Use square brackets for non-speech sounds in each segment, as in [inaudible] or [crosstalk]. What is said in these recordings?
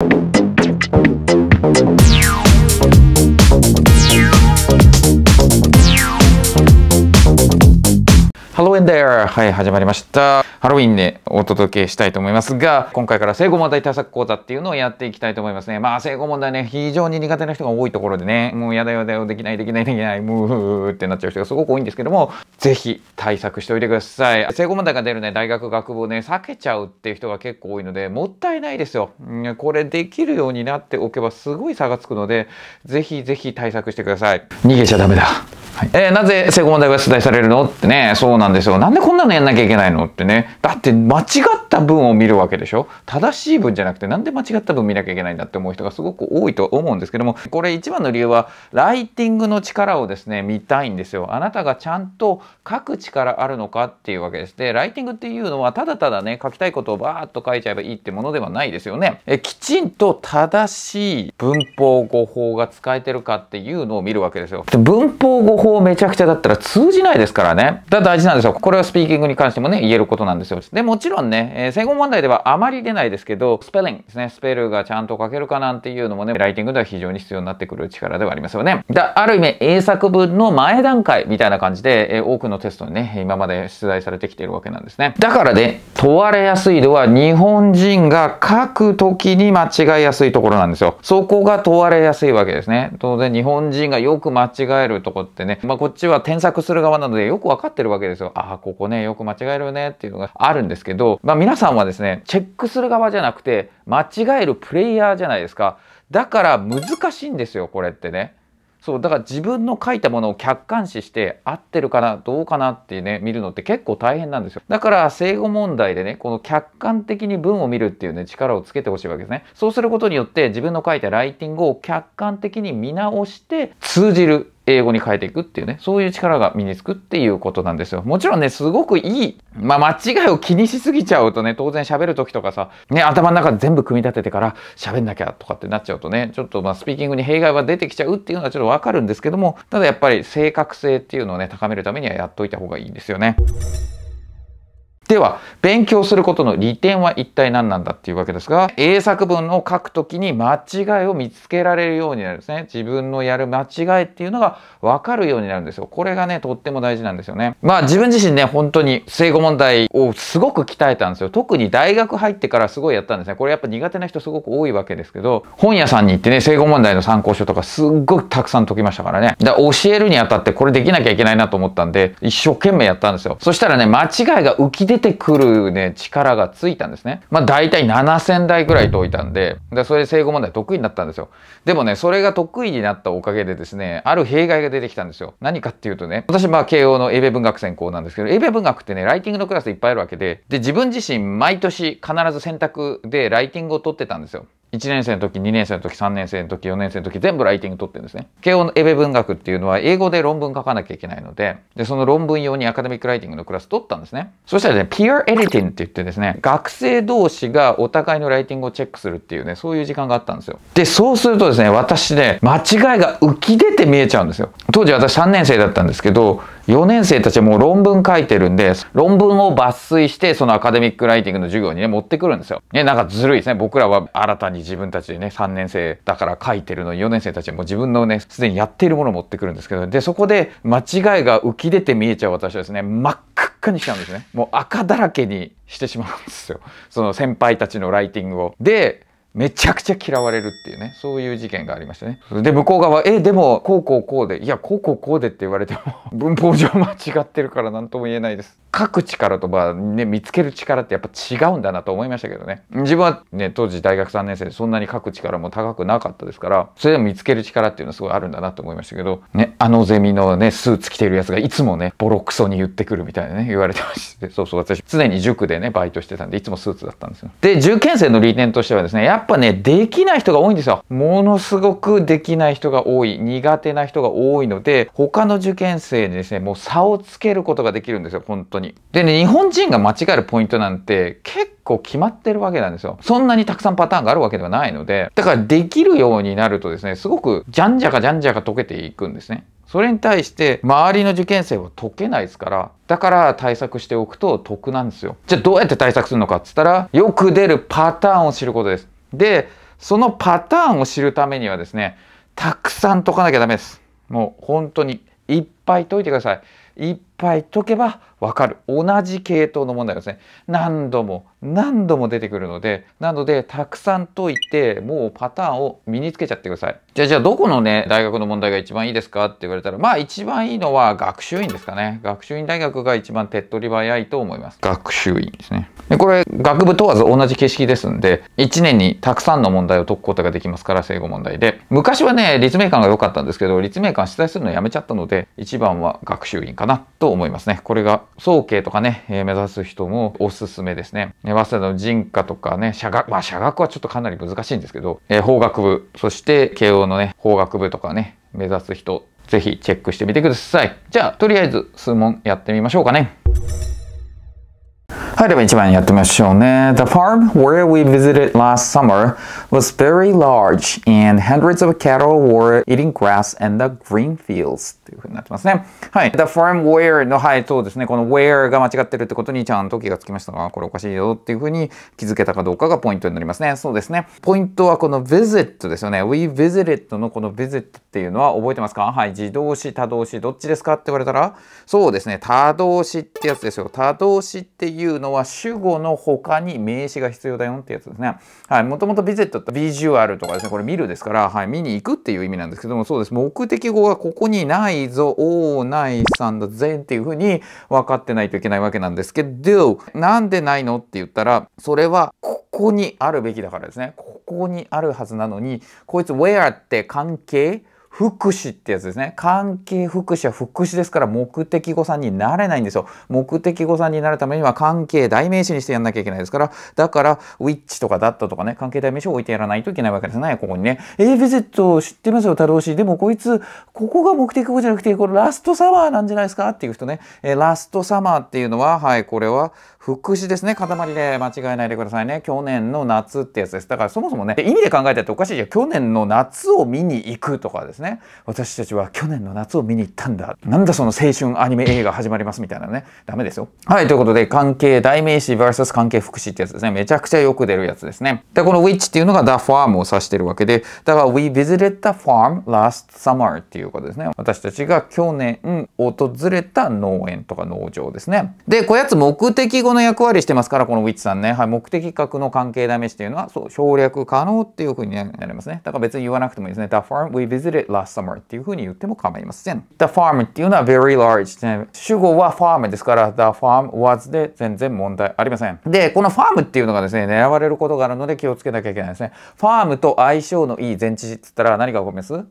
you in there! はい、始まりました。ハロウィンでお届けしたいと思いますが、今回から生後問題対策講座っていうのをやっていきたいと思いますね。まあ、生後問題ね、非常に苦手な人が多いところでね、もうやだやだよ、できない、できない、できない、ムーってなっちゃう人がすごく多いんですけども、ぜひ対策しておいてください。生後問題が出るね、大学、学部をね、避けちゃうっていう人が結構多いので、もったいないですよ。うん、これできるようになっておけばすごい差がつくので、ぜひぜひ対策してください。逃げちゃダメだ。はい、えー、なぜ成功問題が出題されるのってね、そうなんですよ。なんでこんなのやんなきゃいけないのってね。だって間違った文を見るわけでしょ正しい文じゃなくて、なんで間違った文見なきゃいけないんだって思う人がすごく多いと思うんですけども、これ一番の理由は、ライティングの力をですね、見たいんですよ。あなたがちゃんと書く力あるのかっていうわけです。で、ライティングっていうのは、ただただね、書きたいことをバーっと書いちゃえばいいってものではないですよね。えきちんと正しい文法語法が使えてるかっていうのを見るわけですよ。文法語法法めちゃくちゃだったら通じないですからね。だ大事なんですよ。これはスピーキングに関してもね、言えることなんですよ。で、もちろんね、えー、整問題ではあまり出ないですけど、スペリングですね。スペルがちゃんと書けるかなんていうのもね、ライティングでは非常に必要になってくる力ではありますよね。だある意味、英作文の前段階みたいな感じで、えー、多くのテストにね、今まで出題されてきているわけなんですね。だからね、問われやすいのは日本人が書くときに間違いやすいところなんですよ。そこが問われやすいわけですね。当然日本人がよく間違えるとこってね、まあこっちは添削する側なのでよくわかってるわけですよ。ああ、ここね、よく間違えるよねっていうのがあるんですけど、まあ皆さんはですね、チェックする側じゃなくて、間違えるプレイヤーじゃないですか。だから難しいんですよ、これってね。そうだから自分の書いたものを客観視して合ってるかなどうかなっていうね見るのって結構大変なんですよだから正誤問題でねこの客観的に文を見るっていうね力をつけてほしいわけですねそうすることによって自分の書いたライティングを客観的に見直して通じる英語に変えていくっていうね、そういう力が身につくっていうことなんですよ。もちろんね、すごくいい、まあ、間違いを気にしすぎちゃうとね、当然喋る時とかさ、ね、頭の中全部組み立ててから喋んなきゃとかってなっちゃうとね、ちょっとまあスピーキングに弊害は出てきちゃうっていうのはちょっとわかるんですけども、ただやっぱり正確性っていうのをね、高めるためにはやっといた方がいいんですよね。では勉強することの利点は一体何なんだっていうわけですが英作文を書くときに間違いを見つけられるようになるんですね自分のやる間違いっていうのが分かるようになるんですよこれがねとっても大事なんですよねまあ自分自身ね本当に正誤問題をすごく鍛えたんですよ特に大学入ってからすごいやったんですねこれやっぱ苦手な人すごく多いわけですけど本屋さんに行ってね正誤問題の参考書とかすっごくたくさん解きましたからねだから教えるにあたってこれできなきゃいけないなと思ったんで一生懸命やったんですよそしたらね間違いが浮き出出てくるね、力がついたんですね。まあ大体7000台ぐらい解いたんで、でそれで正誤問題得意になったんですよ。でもね、それが得意になったおかげでですね、ある弊害が出てきたんですよ。何かっていうとね、私まあ慶応の英米文学専攻なんですけど、英米文学ってね、ライティングのクラスいっぱいあるわけで、で、自分自身毎年必ず選択でライティングを取ってたんですよ。1年生の時、2年生の時、3年生の時、4年生の時、全部ライティング取ってるんですね。慶応のエベ文学っていうのは英語で論文書かなきゃいけないので、で、その論文用にアカデミックライティングのクラス取ったんですね。そしたらね、ピアエディティングって言ってですね、学生同士がお互いのライティングをチェックするっていうね、そういう時間があったんですよ。で、そうするとですね、私ね、間違いが浮き出て見えちゃうんですよ。当時私3年生だったんですけど、4年生たちはもう論文書いてるんで、論文を抜粋して、そのアカデミックライティングの授業にね、持ってくるんですよ。ね、なんかずるいですね。僕らは新たに自分たちでね、3年生だから書いてるのに、4年生たちはもう自分のね、すでにやっているものを持ってくるんですけど、で、そこで間違いが浮き出て見えちゃう私はですね、真っ赤っかにしちゃうんですね。もう赤だらけにしてしまうんですよ。その先輩たちのライティングを。で、めちゃくちゃ嫌われるっていうね、そういう事件がありましたね。で、向こう側、え、でも、こうこうこうで、いや、こうこうこうでって言われても、[laughs] 文法上間違ってるから何とも言えないです。書く力とか、ね、見つける力ってやっぱ違うんだなと思いましたけどね自分はね当時大学3年生でそんなに書く力も高くなかったですからそれでも見つける力っていうのはすごいあるんだなと思いましたけど、ね、あのゼミのねスーツ着てるやつがいつもねボロクソに言ってくるみたいなね言われてまして [laughs] そうそう私常に塾でねバイトしてたんでいつもスーツだったんですよで受験生の理念としてはですねやっぱねできない人が多いんですよものすごくできない人が多い苦手な人が多いので他の受験生にですねもう差をつけることができるんですよ本当当に。でね、日本人が間違えるポイントなんて結構決まってるわけなんですよ。そんなにたくさんパターンがあるわけではないので、だからできるようになるとですね、すごくじゃんじゃかじゃんじゃか解けていくんですね。それに対して周りの受験生は解けないですからだから対策しておくと得なんですよじゃあどうやって対策するのかっつったらよく出るパターンを知ることですでそのパターンを知るためにはですねたくさん解かなきゃダメですもう本当にいっぱい解いてくださいいっぱい解けばわかる。同じ系統の問題ですね。何度も何度も出てくるので、なので、たくさん解いて、もうパターンを身につけちゃってください。じゃあ、じゃあ、どこのね、大学の問題が一番いいですかって言われたら、まあ、一番いいのは学習院ですかね。学習院大学が一番手っ取り早いと思います。学習院ですね。で、これ、学部問わず同じ形式ですんで、1年にたくさんの問題を解くことができますから、正誤問題で。昔はね、立命館が良かったんですけど、立命館取材するのやめちゃったので、一番は学習院かなとと思いますね。これが、早慶とかね、えー、目指す人もおすすめですね。早稲田の人科とかね、社学、まあ社学はちょっとかなり難しいんですけど、えー、法学部、そして慶応のね、法学部とかね、目指す人、ぜひチェックしてみてください。じゃあ、とりあえず数問やってみましょうかね。はい、では一番やってみましょうね。The farm where we visited last summer was very large and hundreds of cattle were eating grass a n the green fields というふうになってますね。はい。The farm where の、はい、そうですね。この where が間違ってるってことにちゃんと気がつきましたが、これおかしいよっていうふうに気づけたかどうかがポイントになりますね。そうですね。ポイントはこの visit ですよね。we visited のこの visit っていうのは覚えてますかはい。自動詞、多動詞、どっちですかって言われたら、そうですね。多動詞ってやつですよ。多動詞っていうののは主語の他に名詞が必要だよってやつですね。はい。もともとビゼットってビジュアルとかですね、これ見るですから、はい、見に行くっていう意味なんですけども、そうです。目的語がここにないぞ、おー、ないさんだぜっていうふうに分かってないといけないわけなんですけど、なんでないのって言ったら、それはここにあるべきだからですね。ここにあるはずなのに、こいつ where って関係福祉ってやつですね。関係福祉は福祉ですから目的語さんになれないんですよ。目的語さんになるためには関係代名詞にしてやんなきゃいけないですから、だから、ウィッチとかだったとかね、関係代名詞を置いてやらないといけないわけですね、ここにね。A ー、ビジット知ってますよ、太郎氏。でもこいつ、ここが目的語じゃなくて、これラストサマーなんじゃないですかっていう人ね。えー、ラストサマーっていうのは、はい、これは福祉ですね。塊で間違えないでくださいね。去年の夏ってやつです。だからそもそもね、意味で考えたっておかしいじゃん。去年の夏を見に行くとかですですね私たちは去年の夏を見に行ったんだなんだその青春アニメ映画始まりますみたいなねダメですよはいということで関係代名詞 VS 関係副詞ってやつですねめちゃくちゃよく出るやつですねでこの w ィッ c h っていうのが the farm を指してるわけでだから we visited the farm last summer っていうことですね私たちが去年訪れた農園とか農場ですねでこやつ目的語の役割してますからこの w ィッ c h さんね、はい、目的格の関係代名詞っていうのはそう省略可能っていうふうになりますねだから別に言わなくてもいいですね the farm we visited last summer っていうふうに言っても構いません。The farm っていうのは very large 主語は farm ですから The farm was で全然問題ありません。で、この farm っていうのがですね、狙われることがあるので気をつけなきゃいけないですね。ファームと相性のいい前置詞っつったら何が起こります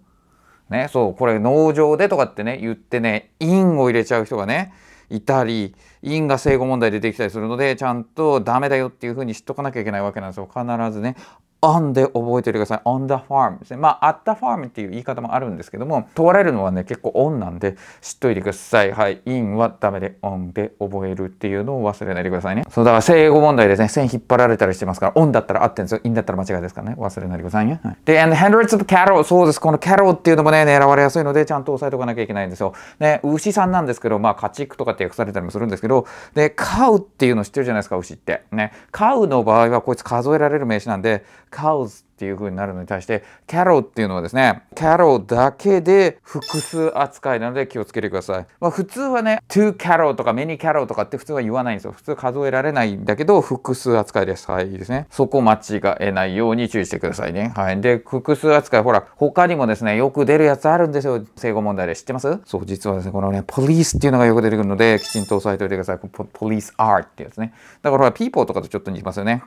ね、そう、これ農場でとかってね、言ってね、イを入れちゃう人がね、いたり、因果正誤問題出てきたりするのでちゃんとダメだよっていうふうに知っとかなきゃいけないわけなんですよ必ずね on で覚えておいてください。on the farm ですね。まあ、at the farm っていう言い方もあるんですけども、問われるのはね、結構 on なんで、知っといてください。はい。インはダメで on で覚えるっていうのを忘れないでくださいね。そう、だから正語問題ですね。線引っ張られたりしてますから、on だったら合ってるんですよ。in だったら間違いですからね。忘れないでくださいね。はい、で、and hundreds of cattle そうです。この cattle っていうのもね、狙われやすいので、ちゃんと押さえておかなきゃいけないんですよ。ね、牛さんなんですけど、まあ、家畜とかって訳されたりもするんですけど、ど、で、c o っていうの知ってるじゃないですか、牛って。ね。c o の場合はこいつ数えられる名詞なんで、cows っていう風になるのに対してキャロっていうのはですねキャロだけで複数扱いなので気をつけてください、まあ、普通はねトゥーキャロとかメニキャロとかって普通は言わないんですよ普通数えられないんだけど複数扱いですはいいいですねそこ間違えないように注意してくださいねはいで複数扱いほら他にもですねよく出るやつあるんですよ正誤問題で知ってますそう実はですねこのねポリースっていうのがよく出てくるのできちんと押さえておいてくださいポリスアーってやつねだからほらピーポーとかとちょっと似てますよね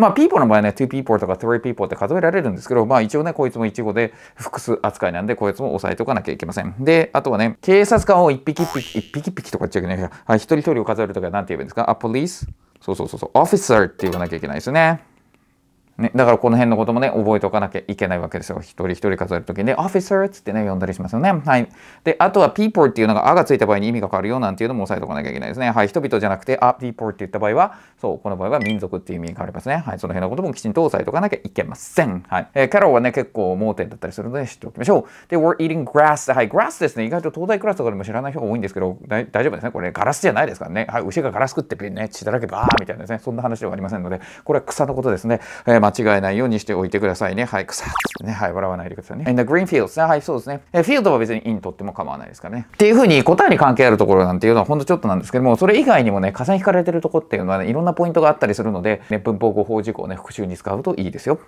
まあ、people の場合はね、two people とか t h r people って数えられるんですけど、まあ一応ね、こいつも一語で複数扱いなんで、こいつも押さえておかなきゃいけません。で、あとはね、警察官を一匹一匹、一匹一匹とか言っちゃいけない。はい、一人一人を数えるときは何て言えばいいんですかあ、police? そうそうそうそう、officer って言わなきゃいけないですね。ね、だからこの辺のこともね、覚えておかなきゃいけないわけですよ。一人一人数えるときに、ね、officer っつってね、呼んだりしますよね。はい。で、あとは people っていうのが、あがついた場合に意味が変わるよなんていうのも押さえておかなきゃいけないですね。はい。人々じゃなくて、あ、people って言った場合は、そう、この場合は民族っていう意味が変わりますね。はい。その辺のこともきちんと押さえておかなきゃいけません。はい。えー、キャロはね、結構盲点だったりするので知っておきましょう。で、we're eating grass. はい。grass ですね。意外と東大クラスとかでも知らない人が多いんですけど、大丈夫ですね。これ、ガラスじゃないですからね。はい。牛がガラス食ってね、血だらけばーみたいなですね。そんな話ではありませんので、これは草のことですね。えーま間違えないようにしておいてくださいね。はい、草っね。はい、笑わないでくださいね。In the green fields ね。はい、そうですね。え、フィールドは別に in とっても構わないですかね。っていうふうに答えに関係あるところなんていうのはほんとちょっとなんですけども、それ以外にもね、加算引かれてるとこっていうのはね、いろんなポイントがあったりするので、ね、文法語法事項をね、復習に使うといいですよ。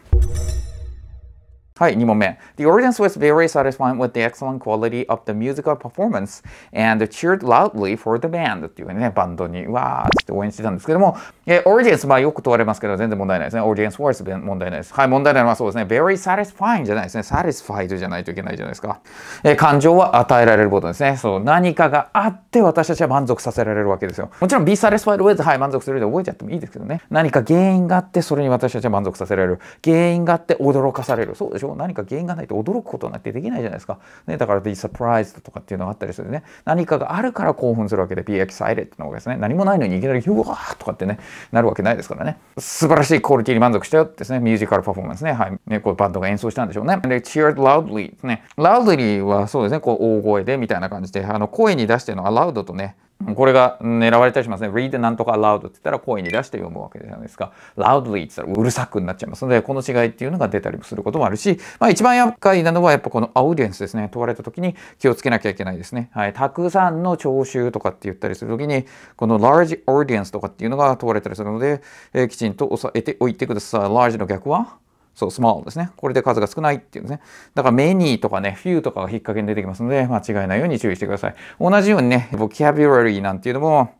はい、2問目。The audience was very satisfied with the excellent quality of the musical performance and cheered loudly for the band っていうね、バンドにわーって応援してたんですけども、えー、audience、まあよく問われますけど、全然問題ないですね。audience was 問題ないです。はい、問題ないのはそうですね。very satisfying じゃないですね。satisfied じゃないといけないじゃないですか。え感情は与えられることですね。そう、何かがあって私たちは満足させられるわけですよ。もちろん be satisfied with、はい、満足するで覚えちゃってもいいですけどね。何か原因があって、それに私たちは満足させられる。原因があって驚かされる。そうでしょ何か原因がないと驚くことなんてできないじゃないですか。ね、だから be surprised とかっていうのがあったりするね。何かがあるから興奮するわけで be excited のわけですね。何もないのにいきなりうわーとかってね、なるわけないですからね。素晴らしいクオリティに満足したよってですね。ミュージカルパフォーマンスね。はい。ね、こうバンドが演奏したんでしょうね。で、cheered loudly ね。loudly はそうですね。こう大声でみたいな感じで、あの声に出しての aloud とね、これが狙われたりしますね。read なんとか l o u d って言ったら声に出して読むわけじゃないですか。loudly って言ったらうるさくになっちゃいますので、この違いっていうのが出たりもすることもあるし、まあ一番厄介なのはやっぱこのアウディエンスですね。問われた時に気をつけなきゃいけないですね。はい。たくさんの聴衆とかって言ったりする時に、この large audience とかっていうのが問われたりするので、えー、きちんと押さえておいてください。large の逆はそう、スマールですね。これで数が少ないっていうんですね。だから、メニーとかね、フューとかが引っ掛けに出てきますので、間違いないように注意してください。同じようにね、ボキャビュラリーなんていうのも、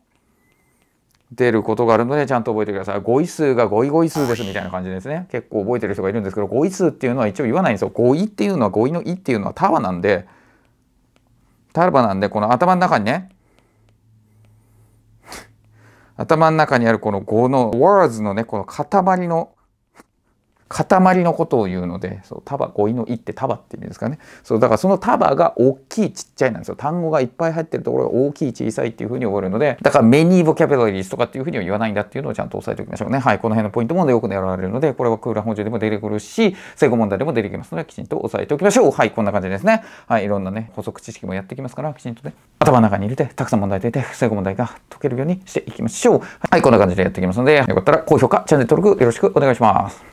出ることがあるので、ちゃんと覚えてください。語彙数が語彙語彙数ですみたいな感じですね。結構覚えてる人がいるんですけど、語彙数っていうのは一応言わないんですよ。語彙っていうのは、語彙の意っていうのはタワなんで、タワなんで、この頭の中にね、頭の中にあるこの語の words のね、この塊の塊のことを言うのでそう束語彙の「い」って束って意味ですかねそうだからその束が大きいちっちゃいなんですよ単語がいっぱい入ってるところが大きい小さいっていうふうに覚えるのでだからメニーボキャペラリーとかっていうふうには言わないんだっていうのをちゃんと押さえておきましょうねはいこの辺のポイントも、ね、よく狙われるのでこれはクーラー補充でも出てくるし正誤問題でも出てきますのできちんと押さえておきましょうはいこんな感じですねはいいろんなね補足知識もやってきますからきちんとね頭の中に入れてたくさん問題出て不正誤問題が解けるようにしていきましょうはいこんな感じでやっていきますのでよかったら高評価チャンネル登録よろしくお願いします